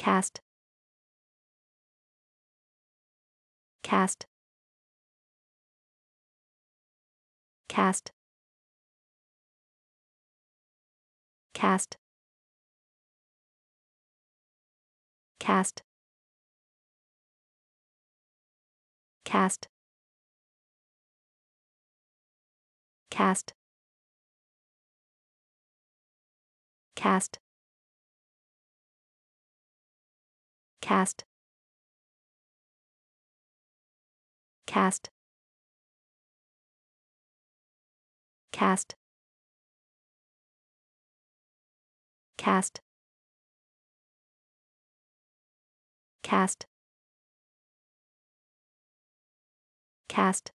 cast cast cast cast cast cast cast cast cast cast cast cast cast cast